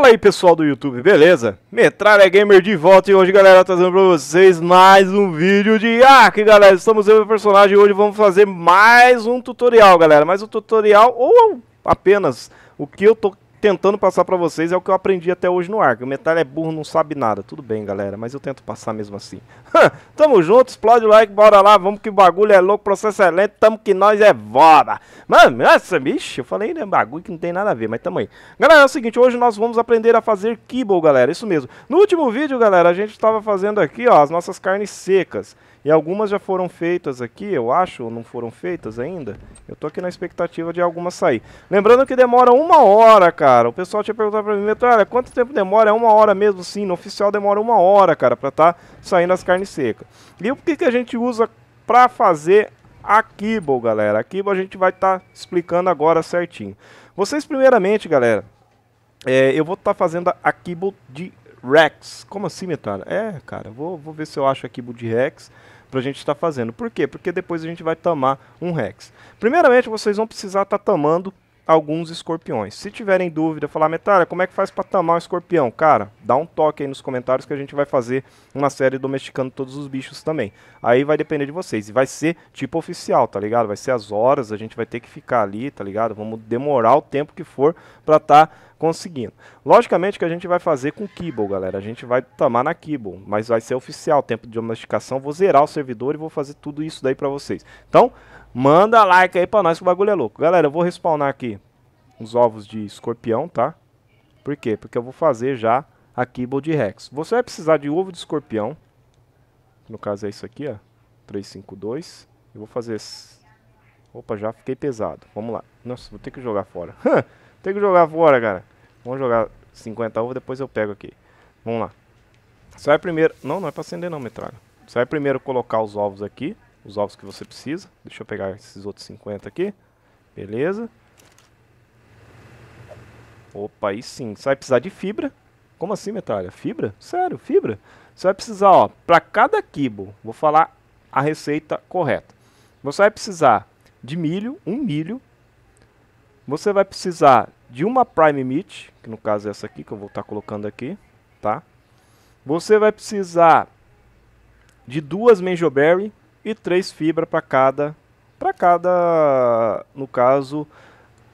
Fala aí pessoal do YouTube, beleza? Metralha Gamer de volta e hoje galera trazendo pra vocês mais um vídeo de Ark galera Estamos eu e o personagem hoje vamos fazer mais um tutorial galera Mais um tutorial ou apenas o que eu tô tentando passar para vocês é o que eu aprendi até hoje no arco. O metal é burro, não sabe nada. Tudo bem, galera, mas eu tento passar mesmo assim. tamo junto, explode o like, bora lá, vamos que o bagulho é louco, processo é lento, tamo que nós é vora. Mano, nossa, bicho, eu falei né, bagulho que não tem nada a ver, mas tamo aí. Galera, é o seguinte, hoje nós vamos aprender a fazer kibble, galera, isso mesmo. No último vídeo, galera, a gente tava fazendo aqui, ó, as nossas carnes secas. E algumas já foram feitas aqui, eu acho, ou não foram feitas ainda. Eu tô aqui na expectativa de algumas sair. Lembrando que demora uma hora, cara. O pessoal tinha perguntado pra mim, metralha, quanto tempo demora? É uma hora mesmo, sim. No oficial demora uma hora, cara, pra tá saindo as carnes secas. E o que, que a gente usa pra fazer a Kibble, galera? A Kibble a gente vai estar tá explicando agora certinho. Vocês, primeiramente, galera, é, eu vou estar tá fazendo a Kibble de Rex. Como assim, Metralha? É, cara, vou, vou ver se eu acho a Kibble de Rex para a gente estar tá fazendo. Por quê? Porque depois a gente vai tomar um Rex. Primeiramente, vocês vão precisar estar tá tomando alguns escorpiões. Se tiverem dúvida, falar, Metalha, como é que faz para tamar um escorpião? Cara, dá um toque aí nos comentários que a gente vai fazer uma série domesticando todos os bichos também. Aí vai depender de vocês. E vai ser tipo oficial, tá ligado? Vai ser as horas, a gente vai ter que ficar ali, tá ligado? Vamos demorar o tempo que for para tá conseguindo. Logicamente que a gente vai fazer com Kibble, galera. A gente vai tamar na Kibble, mas vai ser oficial. Tempo de domesticação, vou zerar o servidor e vou fazer tudo isso daí para vocês. Então, Manda like aí pra nós que o bagulho é louco. Galera, eu vou respawnar aqui os ovos de escorpião, tá? Por quê? Porque eu vou fazer já a Kibble de Rex. Você vai precisar de ovo de escorpião. No caso é isso aqui, ó. 352. Eu vou fazer... Opa, já fiquei pesado. Vamos lá. Nossa, vou ter que jogar fora. Tem que jogar fora, cara. Vamos jogar 50 ovos, depois eu pego aqui. Vamos lá. Você vai primeiro... Não, não é pra acender não, metralha. Você vai primeiro colocar os ovos aqui os ovos que você precisa. Deixa eu pegar esses outros 50 aqui. Beleza. Opa, aí sim. Você vai precisar de fibra. Como assim, metralha? Fibra? Sério, fibra? Você vai precisar, ó, para cada quibo, vou falar a receita correta. Você vai precisar de milho, um milho. Você vai precisar de uma prime meat, que no caso é essa aqui que eu vou estar tá colocando aqui, tá? Você vai precisar de duas mangoberry, e três fibras para cada para cada no caso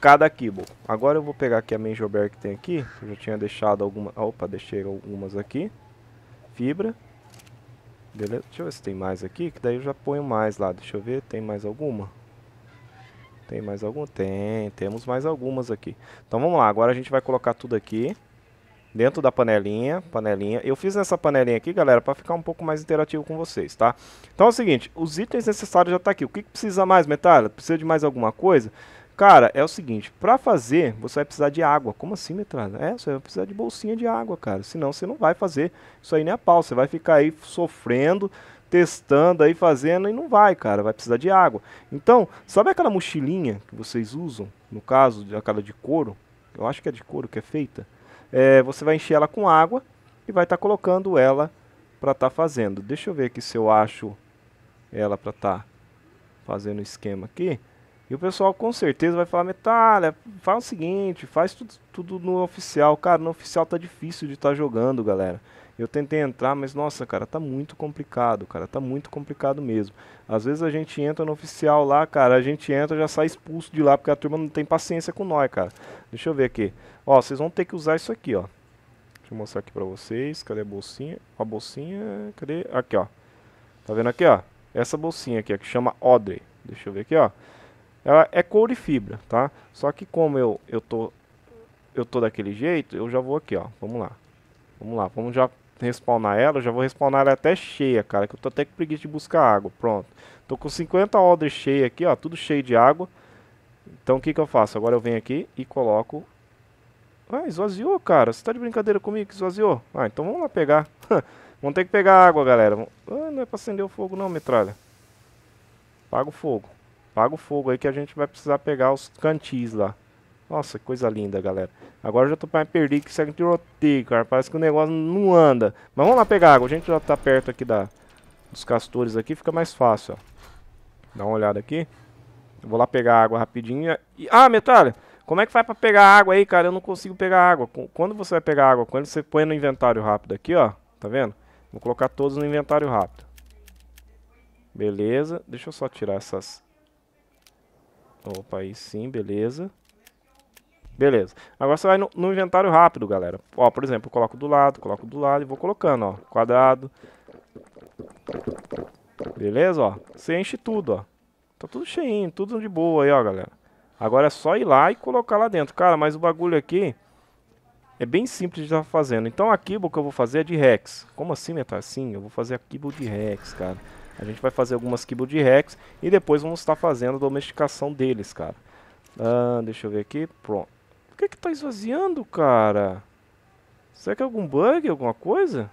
cada kibble Agora eu vou pegar aqui a main que tem aqui, eu já tinha deixado algumas opa, deixei algumas aqui. Fibra. Beleza? Deixa eu ver se tem mais aqui, que daí eu já ponho mais lá. Deixa eu ver, tem mais alguma? Tem mais algum? Tem, temos mais algumas aqui. Então vamos lá, agora a gente vai colocar tudo aqui dentro da panelinha, panelinha. Eu fiz nessa panelinha aqui, galera, para ficar um pouco mais interativo com vocês, tá? Então é o seguinte, os itens necessários já tá aqui. O que, que precisa mais, metralha? Precisa de mais alguma coisa? Cara, é o seguinte, para fazer, você vai precisar de água. Como assim, Metralha? É, você vai precisar de bolsinha de água, cara. Senão você não vai fazer isso aí nem a pau. Você vai ficar aí sofrendo, testando aí, fazendo e não vai, cara. Vai precisar de água. Então, sabe aquela mochilinha que vocês usam? No caso, aquela de couro? Eu acho que é de couro que é feita é, você vai encher ela com água e vai estar tá colocando ela para estar tá fazendo. Deixa eu ver aqui se eu acho ela para estar tá fazendo o esquema aqui. E o pessoal com certeza vai falar, Metalha, faz o seguinte, faz tudo, tudo no oficial. Cara, no oficial tá difícil de estar tá jogando, galera. Eu tentei entrar, mas nossa, cara, tá muito complicado, cara, tá muito complicado mesmo. Às vezes a gente entra no oficial lá, cara, a gente entra já sai expulso de lá porque a turma não tem paciência com nós, cara. Deixa eu ver aqui. Ó, vocês vão ter que usar isso aqui, ó. Deixa eu mostrar aqui pra vocês. Cadê a bolsinha? A bolsinha, cadê? Aqui, ó. Tá vendo aqui, ó? Essa bolsinha aqui, ó, que chama Odre. Deixa eu ver aqui, ó. Ela é couro e fibra, tá? Só que como eu, eu tô eu tô daquele jeito, eu já vou aqui, ó. Vamos lá. Vamos lá, vamos já respawnar ela, eu já vou respawnar ela até cheia, cara, que eu tô até com preguiça de buscar água, pronto. Tô com 50 odres cheia aqui, ó, tudo cheio de água. Então o que que eu faço? Agora eu venho aqui e coloco... Ah, esvaziou, cara, você tá de brincadeira comigo que esvaziou? Ah, então vamos lá pegar. vamos ter que pegar água, galera. Ah, não é pra acender o fogo não, metralha. Paga o fogo. Paga o fogo aí que a gente vai precisar pegar os cantis lá. Nossa, coisa linda, galera. Agora eu já tô me perder, que segue tiroteio, cara. Parece que o negócio não anda. Mas vamos lá pegar água. A gente já tá perto aqui da, dos castores aqui. Fica mais fácil, ó. Dá uma olhada aqui. Eu vou lá pegar água rapidinho. E... Ah, Metralha! Como é que faz pra pegar água aí, cara? Eu não consigo pegar água. Quando você vai pegar água? Quando você põe no inventário rápido aqui, ó. Tá vendo? Vou colocar todos no inventário rápido. Beleza. Deixa eu só tirar essas... Opa, aí sim, beleza. Beleza. Agora você vai no, no inventário rápido, galera. Ó, por exemplo, eu coloco do lado, coloco do lado e vou colocando, ó. Quadrado. Beleza, ó. Você enche tudo, ó. Tá tudo cheinho, tudo de boa aí, ó, galera. Agora é só ir lá e colocar lá dentro. Cara, mas o bagulho aqui é bem simples de estar tá fazendo. Então a o que eu vou fazer é de Rex. Como assim, Metal? Assim, eu vou fazer a Kibo de Rex, cara. A gente vai fazer algumas Kibo de Rex e depois vamos estar tá fazendo a domesticação deles, cara. Ah, deixa eu ver aqui. Pronto que que tá esvaziando, cara? Será que é algum bug, alguma coisa?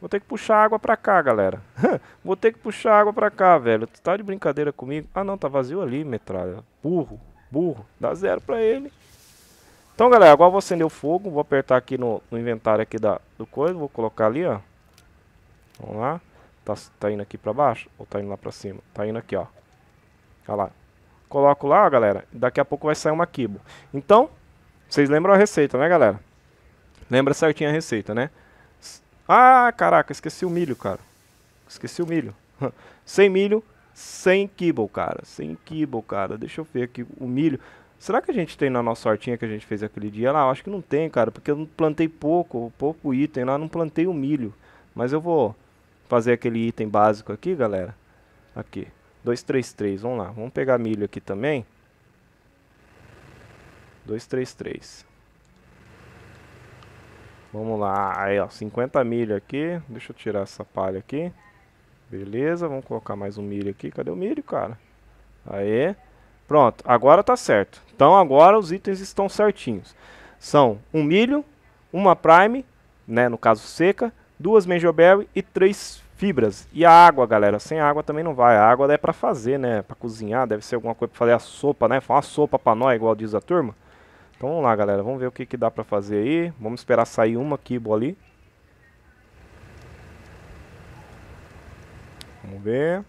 Vou ter que puxar água pra cá, galera. Vou ter que puxar água pra cá, velho. Tu tá de brincadeira comigo? Ah, não, tá vazio ali, metralha. Burro, burro. Dá zero pra ele. Então, galera, agora eu vou acender o fogo. Vou apertar aqui no, no inventário aqui da, do coisa. Vou colocar ali, ó. Vamos lá. Tá, tá indo aqui pra baixo? Ou tá indo lá pra cima? Tá indo aqui, ó. Olha lá. Coloco lá, galera. Daqui a pouco vai sair uma quibo. Então, vocês lembram a receita, né, galera? Lembra certinho a receita, né? Ah, caraca, esqueci o milho, cara. Esqueci o milho. Sem milho, sem kibble, cara. Sem kibble, cara. Deixa eu ver aqui o milho. Será que a gente tem na nossa hortinha que a gente fez aquele dia lá? Eu acho que não tem, cara, porque eu plantei pouco, pouco item lá, não plantei o milho. Mas eu vou fazer aquele item básico aqui, galera. Aqui. 233, vamos lá. Vamos pegar milho aqui também. 233. Vamos lá, aí ó, 50 milho aqui. Deixa eu tirar essa palha aqui. Beleza, vamos colocar mais um milho aqui. Cadê o milho, cara? Aê. Pronto, agora tá certo. Então agora os itens estão certinhos. São um milho, uma prime, né, no caso seca, duas menjoberry e três fibras. E a água, galera, sem água também não vai. A água é para fazer, né? Para cozinhar, deve ser alguma coisa para fazer a sopa, né? Fazer uma sopa para nós, igual diz a turma. Então vamos lá, galera, vamos ver o que, que dá para fazer aí. Vamos esperar sair uma kibo ali. Vamos ver.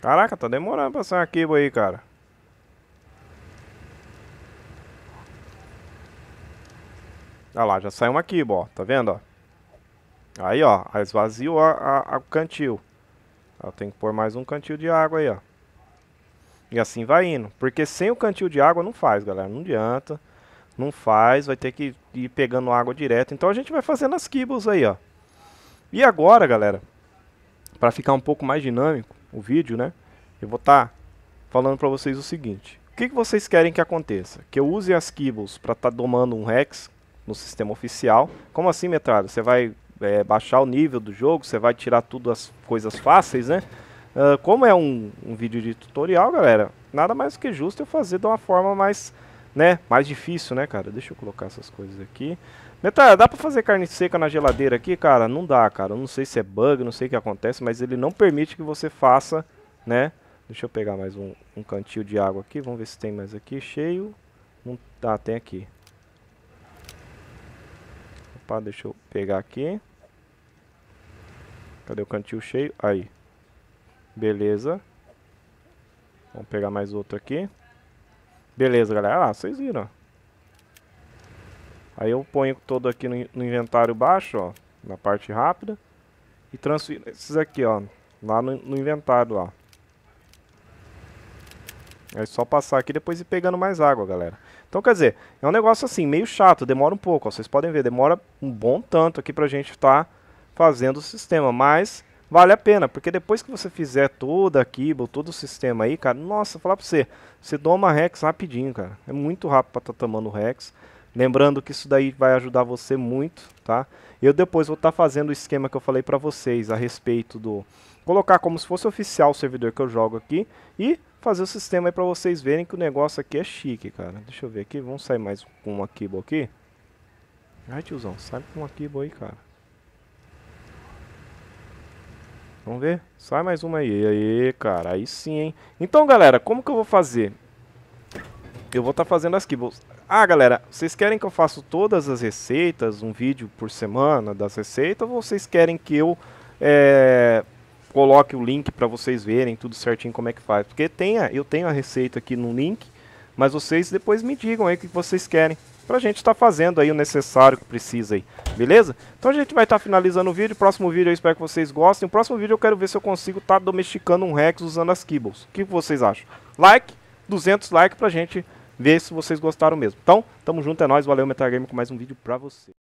Caraca, tá demorando pra sair uma kibo aí, cara. Olha lá, já saiu uma aqui, ó. Tá vendo, ó? Aí, ó. Esvaziou a, a, o cantil. Eu tenho que pôr mais um cantil de água aí, ó. E assim vai indo. Porque sem o cantil de água não faz, galera. Não adianta. Não faz. Vai ter que ir pegando água direto. Então a gente vai fazendo as kibbles aí, ó. E agora, galera. Pra ficar um pouco mais dinâmico o vídeo, né? Eu vou estar tá falando pra vocês o seguinte. O que, que vocês querem que aconteça? Que eu use as kibbles pra estar tá domando um Rex no sistema oficial. Como assim, metralha? Você vai é, baixar o nível do jogo, você vai tirar tudo as coisas fáceis, né? Uh, como é um, um, vídeo de tutorial, galera, nada mais que justo eu fazer de uma forma mais, né, mais difícil, né, cara? Deixa eu colocar essas coisas aqui. Metralha, dá pra fazer carne seca na geladeira aqui, cara? Não dá, cara. Eu não sei se é bug, não sei o que acontece, mas ele não permite que você faça, né? Deixa eu pegar mais um, um cantil de água aqui, vamos ver se tem mais aqui, cheio. Não, tá, tem aqui. Opa, deixa eu pegar aqui. Cadê o cantil cheio? Aí. Beleza. Vamos pegar mais outro aqui. Beleza, galera. Ah, vocês viram. Aí eu ponho todo aqui no, inventário baixo, ó. Na parte rápida. E transfiro esses aqui, ó. Lá no, no inventário, ó. É só passar aqui e depois ir pegando mais água, galera. Então, quer dizer, é um negócio assim, meio chato, demora um pouco. Ó, vocês podem ver, demora um bom tanto aqui pra gente estar tá fazendo o sistema. Mas vale a pena, porque depois que você fizer toda a Kibble, todo o sistema aí, cara, nossa, falar pra você, você doma Rex rapidinho, cara. É muito rápido pra estar tá tomando Rex. Lembrando que isso daí vai ajudar você muito, tá? Eu depois vou estar tá fazendo o esquema que eu falei pra vocês a respeito do colocar como se fosse oficial o servidor que eu jogo aqui e fazer o sistema aí para vocês verem que o negócio aqui é chique, cara. Deixa eu ver aqui, vamos sair mais com uma Kibo aqui. Ai, tiozão, sai com uma Kibo aí, cara. Vamos ver? Sai mais uma aí. Aí, cara, aí sim, hein? Então, galera, como que eu vou fazer? Eu vou estar tá fazendo as Kibbles. Ah, galera, vocês querem que eu faça todas as receitas, um vídeo por semana das receitas, ou vocês querem que eu... É coloque o link para vocês verem tudo certinho como é que faz. Porque tenha eu tenho a receita aqui no link, mas vocês depois me digam aí o que vocês querem. Pra gente estar tá fazendo aí o necessário que precisa aí, beleza? Então a gente vai estar tá finalizando o vídeo. Próximo vídeo eu espero que vocês gostem. O próximo vídeo eu quero ver se eu consigo estar tá domesticando um Rex usando as Kibbles. O que vocês acham? Like, 200 likes pra gente ver se vocês gostaram mesmo. Então, tamo junto, é nóis. Valeu, Metagame, com mais um vídeo pra você.